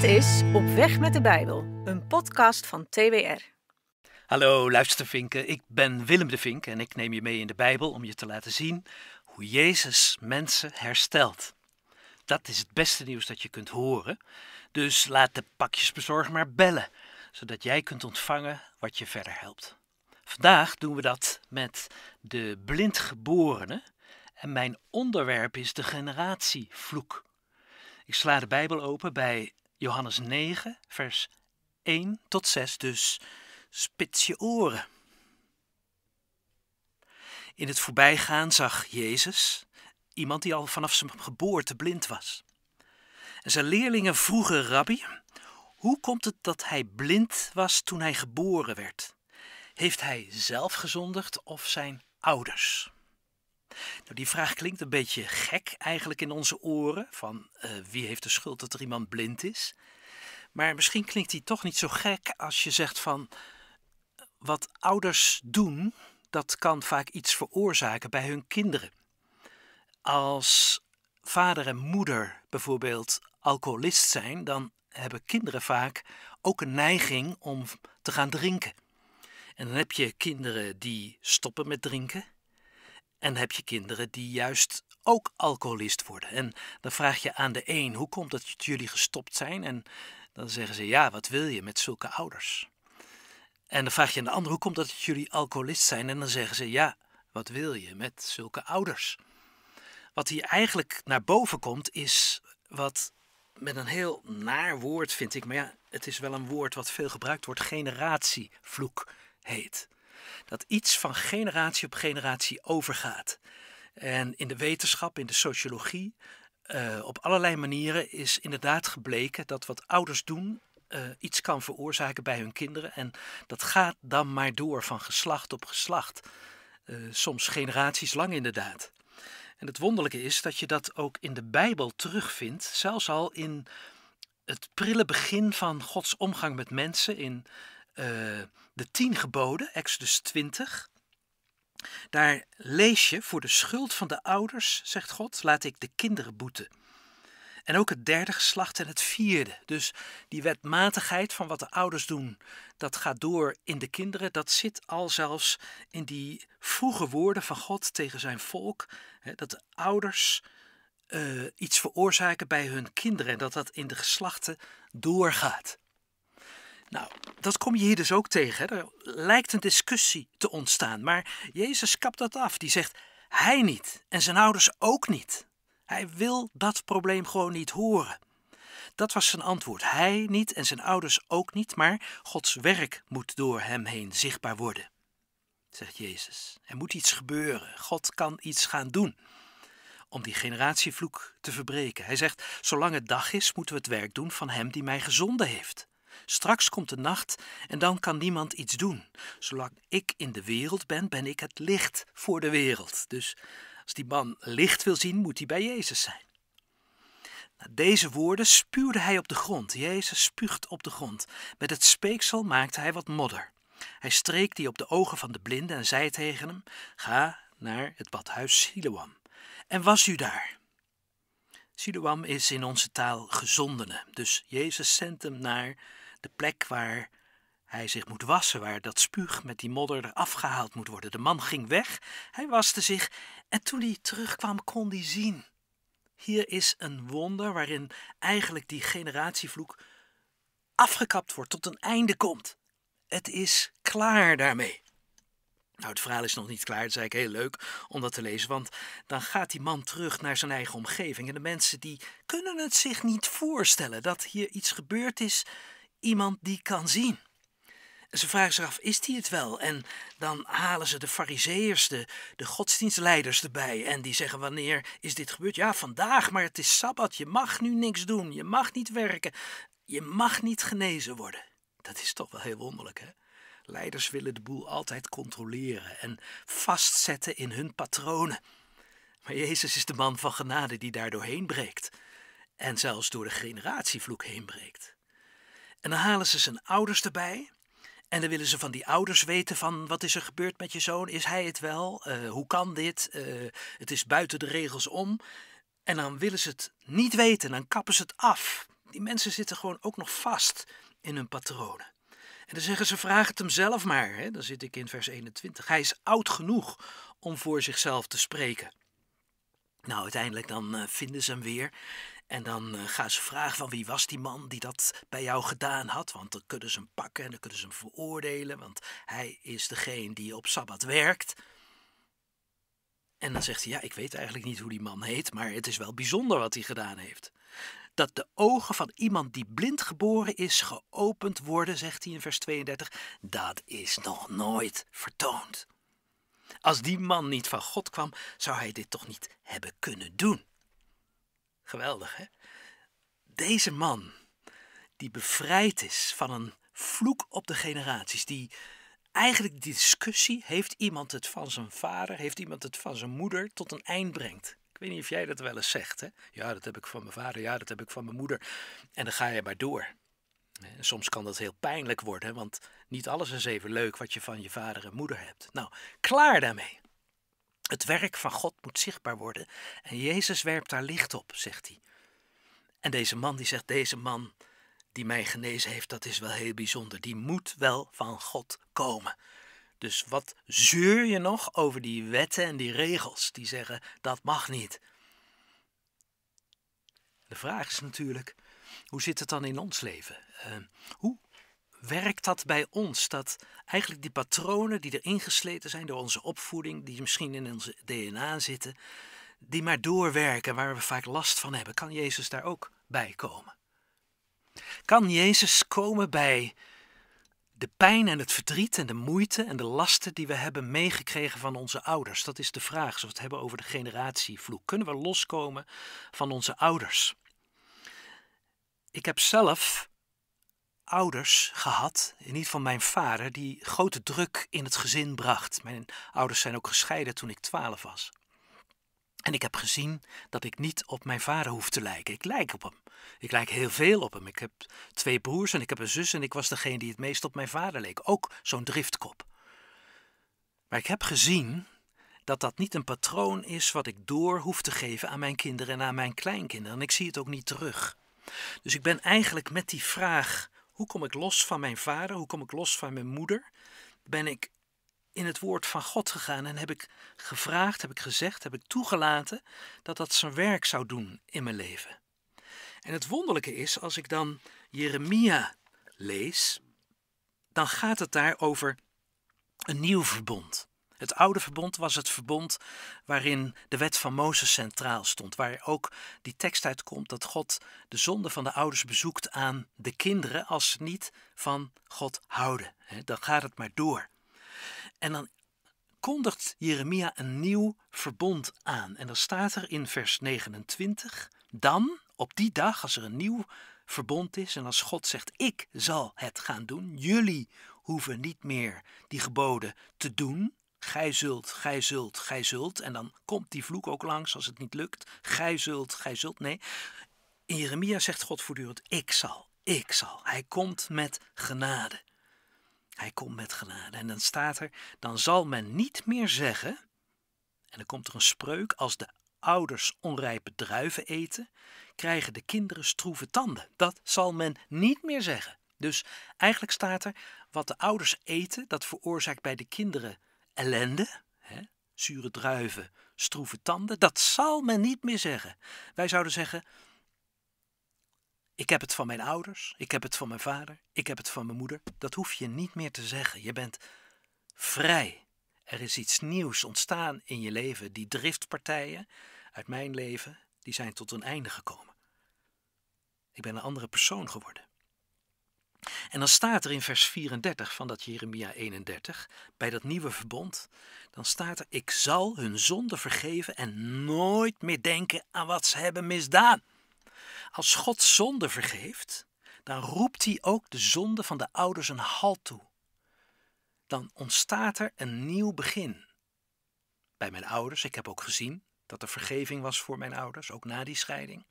Dit is Op Weg met de Bijbel, een podcast van TWR. Hallo luistervinken, ik ben Willem de Vink en ik neem je mee in de Bijbel om je te laten zien hoe Jezus mensen herstelt. Dat is het beste nieuws dat je kunt horen, dus laat de pakjesbezorger maar bellen, zodat jij kunt ontvangen wat je verder helpt. Vandaag doen we dat met de blindgeborenen en mijn onderwerp is de generatievloek. Ik sla de Bijbel open bij Johannes 9, vers 1 tot 6 dus. Spits je oren. In het voorbijgaan zag Jezus iemand die al vanaf zijn geboorte blind was. En zijn leerlingen vroegen Rabbi, hoe komt het dat hij blind was toen hij geboren werd? Heeft hij zelf gezondigd of zijn ouders? Nou, die vraag klinkt een beetje gek eigenlijk in onze oren, van eh, wie heeft de schuld dat er iemand blind is? Maar misschien klinkt die toch niet zo gek als je zegt van wat ouders doen, dat kan vaak iets veroorzaken bij hun kinderen. Als vader en moeder bijvoorbeeld alcoholist zijn, dan hebben kinderen vaak ook een neiging om te gaan drinken. En dan heb je kinderen die stoppen met drinken en heb je kinderen die juist ook alcoholist worden. En dan vraag je aan de een: hoe komt dat jullie gestopt zijn? En dan zeggen ze: ja, wat wil je met zulke ouders? En dan vraag je aan de ander: hoe komt dat jullie alcoholist zijn? En dan zeggen ze: ja, wat wil je met zulke ouders? Wat hier eigenlijk naar boven komt, is wat met een heel naar woord vind ik, maar ja, het is wel een woord wat veel gebruikt wordt: generatievloek heet dat iets van generatie op generatie overgaat. En in de wetenschap, in de sociologie, uh, op allerlei manieren is inderdaad gebleken dat wat ouders doen eh, iets kan veroorzaken bij hun kinderen. En dat gaat dan maar door van geslacht op geslacht. Eh, soms generaties lang inderdaad. En het wonderlijke is dat je dat ook in de Bijbel terugvindt, zelfs al in het prille begin van Gods omgang met mensen in eh, de tien geboden, Exodus 20. Daar lees je, voor de schuld van de ouders, zegt God, laat ik de kinderen boeten. En ook het derde geslacht en het vierde. Dus die wetmatigheid van wat de ouders doen, dat gaat door in de kinderen. Dat zit al zelfs in die vroege woorden van God tegen zijn volk. Hè, dat de ouders eh, iets veroorzaken bij hun kinderen. En dat dat in de geslachten doorgaat. Nou, dat kom je hier dus ook tegen. Hè? Er lijkt een discussie te ontstaan, maar Jezus kapt dat af. Die zegt, hij niet en zijn ouders ook niet. Hij wil dat probleem gewoon niet horen. Dat was zijn antwoord. Hij niet en zijn ouders ook niet, maar Gods werk moet door hem heen zichtbaar worden, zegt Jezus. Er moet iets gebeuren. God kan iets gaan doen om die generatievloek te verbreken. Hij zegt: Zolang het dag is, moeten we het werk doen van hem die mij gezonden heeft. Straks komt de nacht en dan kan niemand iets doen. Zolang ik in de wereld ben, ben ik het licht voor de wereld. Dus als die man licht wil zien, moet hij bij Jezus zijn. Na deze woorden spuwde hij op de grond. Jezus spuugt op de grond. Met het speeksel maakte hij wat modder. Hij streek die op de ogen van de blinde en zei tegen hem: Ga naar het badhuis Siloam. En was u daar? Siloam is in onze taal gezondene, dus Jezus zendt hem naar de plek waar hij zich moet wassen, waar dat spuug met die modder eraf gehaald moet worden. De man ging weg, hij waste zich en toen hij terugkwam kon hij zien. Hier is een wonder waarin eigenlijk die generatievloek afgekapt wordt, tot een einde komt. Het is klaar daarmee. Nou, het verhaal is nog niet klaar. Dat is eigenlijk heel leuk om dat te lezen. Want dan gaat die man terug naar zijn eigen omgeving. En de mensen die kunnen het zich niet voorstellen dat hier iets gebeurd is iemand die kan zien. Ze vragen zich af, is die het wel? En dan halen ze de fariseërs, de, de godsdienstleiders erbij. En die zeggen, wanneer is dit gebeurd? Ja, vandaag, maar het is Sabbat. Je mag nu niks doen. Je mag niet werken. Je mag niet genezen worden. Dat is toch wel heel wonderlijk, hè? Leiders willen de boel altijd controleren en vastzetten in hun patronen. Maar Jezus is de man van genade die daar doorheen breekt. En zelfs door de generatievloek heen breekt. En dan halen ze zijn ouders erbij. En dan willen ze van die ouders weten van wat is er gebeurd met je zoon? Is hij het wel? Eh, hoe kan dit? Eh, het is buiten de regels om. En dan willen ze het niet weten, dan kappen ze het af. Die mensen zitten gewoon ook nog vast in hun patronen. En dan zeggen ze, vraag het hem zelf maar. Hè? Dan zit ik in vers 21. Hij is oud genoeg om voor zichzelf te spreken. Nou, uiteindelijk dan eh, vinden ze hem weer. En dan eh, gaan ze vragen van wie was die man die dat bij jou gedaan had. Want dan kunnen ze hem pakken en dan kunnen ze hem veroordelen. Want hij is degene die op Sabbat werkt. En dan zegt hij, ja, ik weet eigenlijk niet hoe die man heet, maar het is wel bijzonder wat hij gedaan heeft. Dat de ogen van iemand die blind geboren is geopend worden, zegt hij in vers 32, dat is nog nooit vertoond. Als die man niet van God kwam, zou hij dit toch niet hebben kunnen doen. Geweldig, hè? Deze man, die bevrijd is van een vloek op de generaties, die eigenlijk die discussie, heeft iemand het van zijn vader, heeft iemand het van zijn moeder, tot een eind brengt. Ik weet niet of jij dat wel eens zegt, hè? Ja, dat heb ik van mijn vader, ja, dat heb ik van mijn moeder. En dan ga je maar door. Soms kan dat heel pijnlijk worden, want niet alles is even leuk wat je van je vader en moeder hebt. Nou, klaar daarmee. Het werk van God moet zichtbaar worden. En Jezus werpt daar licht op, zegt hij. En deze man die zegt, deze man die mij genezen heeft, dat is wel heel bijzonder. Die moet wel van God komen. Dus wat zeur je nog over die wetten en die regels die zeggen dat mag niet? De vraag is natuurlijk, hoe zit het dan in ons leven? Eh, hoe werkt dat bij ons? Dat eigenlijk die patronen die er ingesleten zijn door onze opvoeding, die misschien in ons DNA zitten, die maar doorwerken waar we vaak last van hebben, kan Jezus daar ook bij komen? Kan Jezus komen bij de pijn en het verdriet en de moeite en de lasten die we hebben meegekregen van onze ouders? Dat is de vraag, als we het hebben over de generatievloek. Kunnen we loskomen van onze ouders? Ik heb zelf ouders gehad, niet van mijn vader, die grote druk in het gezin bracht. Mijn ouders zijn ook gescheiden toen ik twaalf was. En ik heb gezien dat ik niet op mijn vader hoef te lijken. Ik lijk op hem. Ik lijk heel veel op hem. Ik heb twee broers en ik heb een zus en ik was degene die het meest op mijn vader leek. Ook zo'n driftkop. Maar ik heb gezien dat dat niet een patroon is wat ik door hoef te geven aan mijn kinderen en aan mijn kleinkinderen. En ik zie het ook niet terug. Dus ik ben eigenlijk met die vraag hoe kom ik los van mijn vader? Hoe kom ik los van mijn moeder? Ben ik in het woord van God gegaan en heb ik gevraagd, heb ik gezegd, heb ik toegelaten dat dat zijn werk zou doen in mijn leven. En het wonderlijke is, als ik dan Jeremia lees, dan gaat het daar over een nieuw verbond. Het oude verbond was het verbond waarin de wet van Mozes centraal stond, waar ook die tekst uitkomt dat God de zonde van de ouders bezoekt aan de kinderen als ze niet van God houden. Dan gaat het maar door. En dan kondigt Jeremia een nieuw verbond aan. En dan staat er in vers 29, dan op die dag als er een nieuw verbond is en als God zegt: Ik zal het gaan doen, jullie hoeven niet meer die geboden te doen, Gij zult, gij zult, gij zult. En dan komt die vloek ook langs als het niet lukt. Gij zult, gij zult. Nee, in Jeremia zegt God voortdurend: Ik zal, ik zal. Hij komt met genade. Hij komt met genade. En dan staat er: Dan zal men niet meer zeggen. En dan komt er een spreuk: Als de ouders onrijpe druiven eten, krijgen de kinderen stroeve tanden. Dat zal men niet meer zeggen. Dus eigenlijk staat er: Wat de ouders eten, dat veroorzaakt bij de kinderen ellende, hè, zure druiven, stroeve tanden, dat zal men niet meer zeggen. Wij zouden zeggen: Ik heb het van mijn ouders, ik heb het van mijn vader, ik heb het van mijn moeder. Dat hoef je niet meer te zeggen. Je bent vrij. Er is iets nieuws ontstaan in je leven. Die driftpartijen uit mijn leven, die zijn tot een einde gekomen. Ik ben een andere persoon geworden. En dan staat er in vers 34 van dat Jeremia 31, bij dat nieuwe verbond, dan staat er: Ik zal hun zonde vergeven en nooit meer denken aan wat ze hebben misdaan. Als God zonde vergeeft, dan roept hij ook de zonde van de ouders een halt toe. Dan ontstaat er een nieuw begin. Bij mijn ouders, ik heb ook gezien dat er vergeving was voor mijn ouders, ook na die scheiding.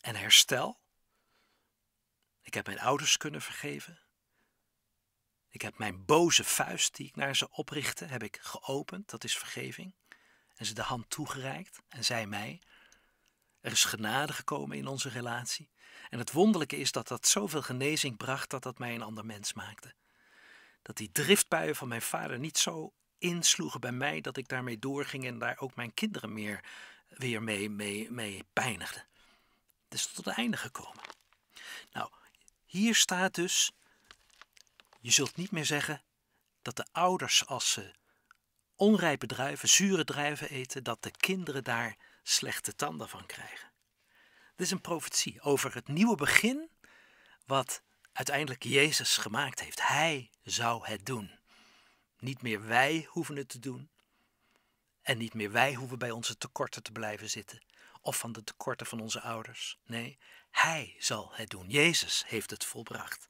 En herstel, ik heb mijn ouders kunnen vergeven. Ik heb mijn boze vuist die ik naar ze oprichtte, heb ik geopend, dat is vergeving. En ze de hand toegereikt en zei mij. Er is genade gekomen in onze relatie. En het wonderlijke is dat dat zoveel genezing bracht dat dat mij een ander mens maakte. Dat die driftbuien van mijn vader niet zo insloegen bij mij dat ik daarmee doorging en daar ook mijn kinderen meer, weer mee, mee, mee pijnigde. Het is dus tot het einde gekomen. Hier staat dus: je zult niet meer zeggen dat de ouders, als ze onrijpe druiven, zure druiven eten, dat de kinderen daar slechte tanden van krijgen. Dit is een profetie over het nieuwe begin, wat uiteindelijk Jezus gemaakt heeft. Hij zou het doen. Niet meer wij hoeven het te doen. En niet meer wij hoeven bij onze tekorten te blijven zitten of van de tekorten van onze ouders. Nee, Hij zal het doen. Jezus heeft het volbracht.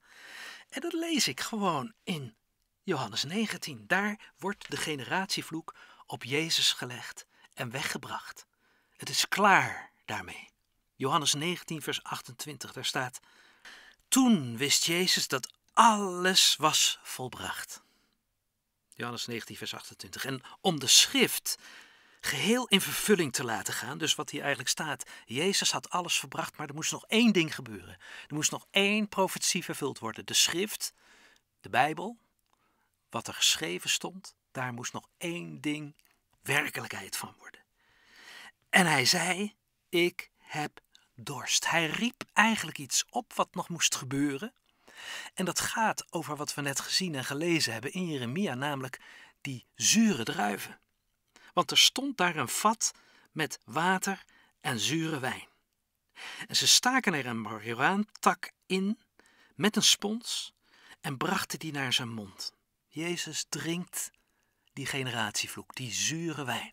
En dat lees ik gewoon in Johannes 19. Daar wordt de generatievloek op Jezus gelegd en weggebracht. Het is klaar daarmee. Johannes 19, vers 28, daar staat: Toen wist Jezus dat alles was volbracht. Johannes 19, vers 28. En om de schrift geheel in vervulling te laten gaan. Dus wat hier eigenlijk staat, Jezus had alles verbracht, maar er moest nog één ding gebeuren. Er moest nog één profetie vervuld worden. De schrift, de Bijbel, wat er geschreven stond, daar moest nog één ding werkelijkheid van worden. En hij zei, ik heb dorst. Hij riep eigenlijk iets op wat nog moest gebeuren. En dat gaat over wat we net gezien en gelezen hebben in Jeremia, namelijk die zure druiven want er stond daar een vat met water en zure wijn. En ze staken er een marihuaantak in met een spons en brachten die naar zijn mond. Jezus drinkt die generatievloek, die zure wijn.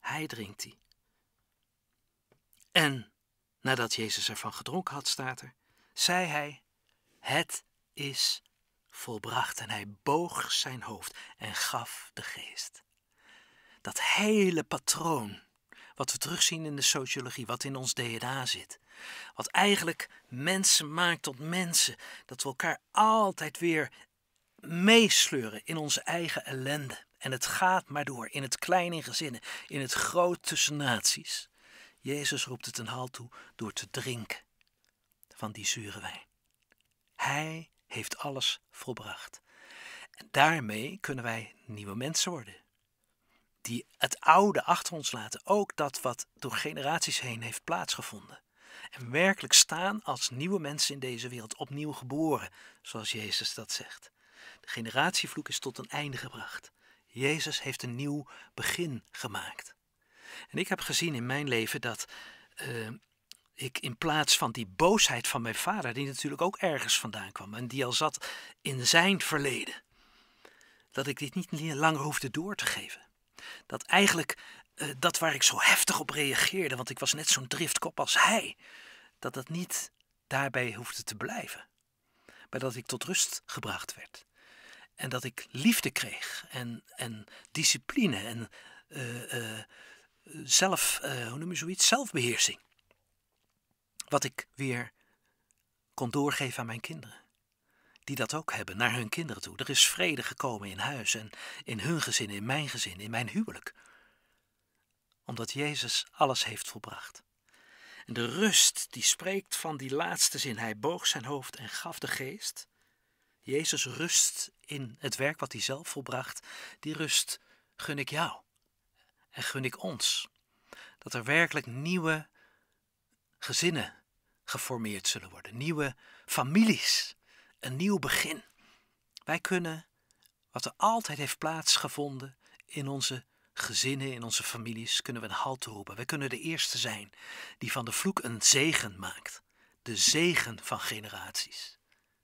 Hij drinkt die. En nadat Jezus ervan gedronken had, staat er, zei hij: Het is volbracht. En hij boog zijn hoofd en gaf de geest dat hele patroon wat we terugzien in de sociologie, wat in ons DNA zit. Wat eigenlijk mensen maakt tot mensen. Dat we elkaar altijd weer meesleuren in onze eigen ellende. En het gaat maar door, in het klein in gezinnen, in het groot tussen naties. Jezus roept het een haal toe door te drinken van die zure wijn. Hij heeft alles volbracht. En daarmee kunnen wij nieuwe mensen worden die het oude achter ons laten, ook dat wat door generaties heen heeft plaatsgevonden. En werkelijk staan als nieuwe mensen in deze wereld, opnieuw geboren, zoals Jezus dat zegt. De generatievloek is tot een einde gebracht. Jezus heeft een nieuw begin gemaakt. En ik heb gezien in mijn leven dat eh, ik in plaats van die boosheid van mijn vader, die natuurlijk ook ergens vandaan kwam en die al zat in zijn verleden, dat ik dit niet langer hoefde door te geven. Dat eigenlijk eh, dat waar ik zo heftig op reageerde, want ik was net zo'n driftkop als hij, dat dat niet daarbij hoefde te blijven. Maar dat ik tot rust gebracht werd. En dat ik liefde kreeg en, en discipline en eh, eh, zelf, hoe noem je zoiets, zelfbeheersing. Wat ik weer kon doorgeven aan mijn kinderen die dat ook hebben, naar hun kinderen toe. Er is vrede gekomen in huis en in hun gezin, in mijn gezin, in mijn huwelijk. Omdat Jezus alles heeft volbracht. En de rust die spreekt van die laatste zin. Hij boog zijn hoofd en gaf de geest. Jezus rust in het werk wat hij zelf volbracht. Die rust gun ik jou en gun ik ons. Dat er werkelijk nieuwe gezinnen geformeerd zullen worden, nieuwe families een nieuw begin. Wij kunnen wat er altijd heeft plaatsgevonden in onze gezinnen, in onze families, kunnen we een halt roepen. Wij kunnen de eerste zijn die van de vloek een zegen maakt. De zegen van generaties.